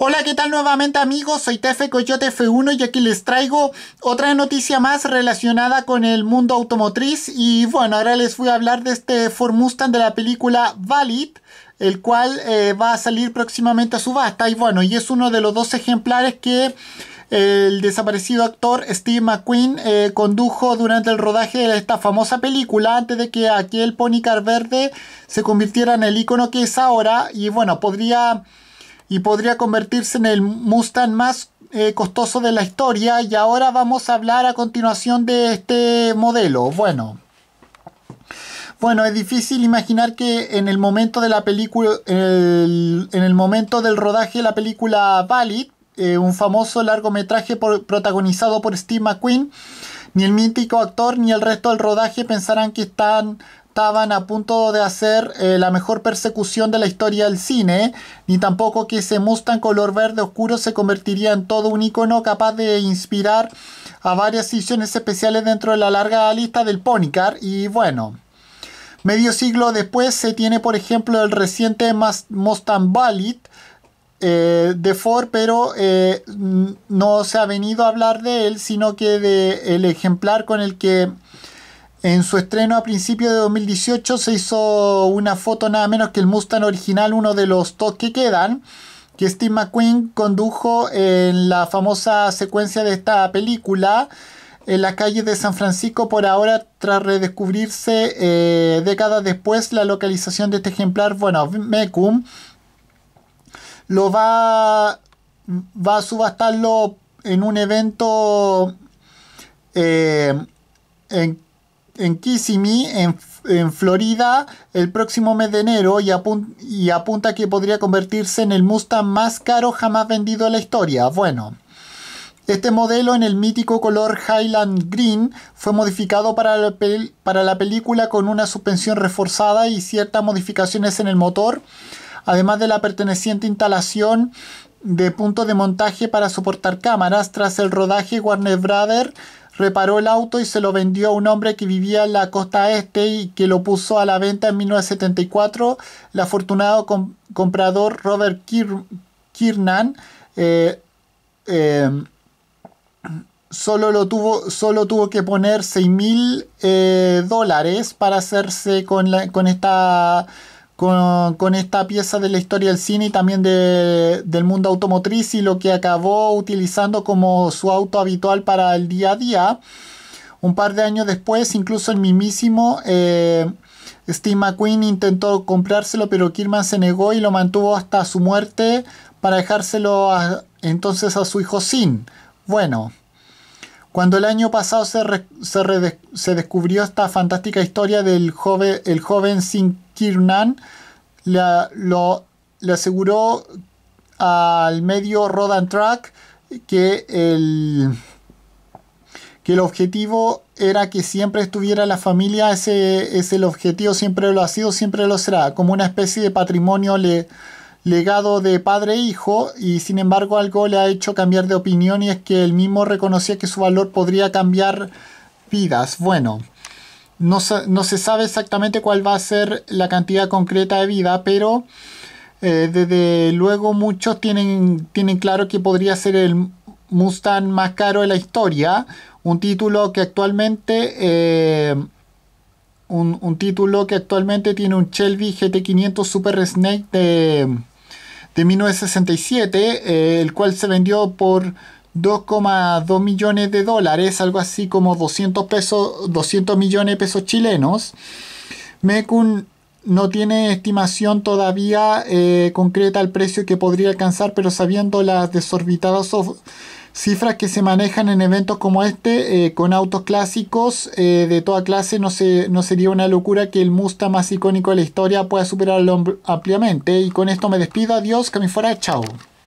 Hola, ¿qué tal nuevamente amigos? Soy Tefe Coyote F1 y aquí les traigo otra noticia más relacionada con el mundo automotriz. Y bueno, ahora les voy a hablar de este Ford Mustang de la película Valid, el cual eh, va a salir próximamente a subasta. Y bueno, y es uno de los dos ejemplares que eh, el desaparecido actor Steve McQueen eh, condujo durante el rodaje de esta famosa película antes de que aquel pony verde se convirtiera en el icono que es ahora. Y bueno, podría y podría convertirse en el Mustang más eh, costoso de la historia y ahora vamos a hablar a continuación de este modelo. Bueno, bueno, es difícil imaginar que en el momento de la película, en el momento del rodaje de la película Valid, eh, un famoso largometraje protagonizado por Steve McQueen, ni el mítico actor ni el resto del rodaje pensarán que están estaban a punto de hacer eh, la mejor persecución de la historia del cine, ni tampoco que ese Mustang color verde oscuro se convertiría en todo un icono capaz de inspirar a varias ediciones especiales dentro de la larga lista del Ponycar. Y bueno, medio siglo después se tiene, por ejemplo, el reciente Mustang Valid eh, de Ford, pero eh, no se ha venido a hablar de él, sino que de ejemplar con el que en su estreno a principios de 2018 se hizo una foto nada menos que el Mustang original, uno de los dos que quedan, que Steve McQueen condujo en la famosa secuencia de esta película en la calle de San Francisco por ahora tras redescubrirse eh, décadas después la localización de este ejemplar, bueno, Mecum, lo va, a subastarlo en un evento eh, en en Kissimmee, en, Florida, el próximo mes de enero y, apunta que podría convertirse en el Mustang más caro jamás vendido en la historia. Bueno. Este modelo en el mítico color Highland Green fue modificado para la, para la, película con una suspensión reforzada y ciertas modificaciones en el motor, además de la perteneciente instalación de puntos de montaje para soportar cámaras. Tras el rodaje, Warner Brothers reparó el auto y se lo vendió a un hombre que vivía en la costa este y que lo puso a la venta en 1974. El afortunado comprador Robert Kirnan eh, eh, solo, lo tuvo, solo tuvo que poner 6 mil eh, dólares para hacerse con, con esta con, esta pieza de la historia del cine y también del mundo automotriz y lo que acabó utilizando como su auto habitual para el día a día. Un par de años después, incluso el mismísimo eh, Steve McQueen intentó comprárselo, pero Kirman se negó y lo mantuvo hasta su muerte para dejárselo entonces a su hijo Sin. Bueno, cuando el año pasado se, se, se descubrió esta fantástica historia del joven, el joven Sin Kiernan le, aseguró al medio Rodan Track que el, que el objetivo era que siempre estuviera la familia, ese es el objetivo, siempre lo ha sido, siempre lo será, como una especie de patrimonio legado de padre e hijo, y sin embargo algo le ha hecho cambiar de opinión y es que él mismo reconocía que su valor podría cambiar vidas. Bueno. No, se sabe exactamente cuál va a ser la cantidad concreta de vida, pero eh, desde luego muchos tienen, tienen claro que podría ser el Mustang más caro de la historia, un título que actualmente... Eh, un, título que actualmente tiene un Shelby GT500 Super Snake de, 1967, eh, el cual se vendió por 2,2 millones de dólares, algo así como 200, pesos, 200 millones de pesos chilenos. Mekun no tiene estimación todavía eh, concreta al precio que podría alcanzar, pero sabiendo las desorbitadas cifras que se manejan en eventos como este, eh, con autos clásicos eh, de toda clase, no, no sería una locura que el Musta más icónico de la historia pueda superarlo ampliamente. Y con esto me despido, adiós, que me fuera, chao.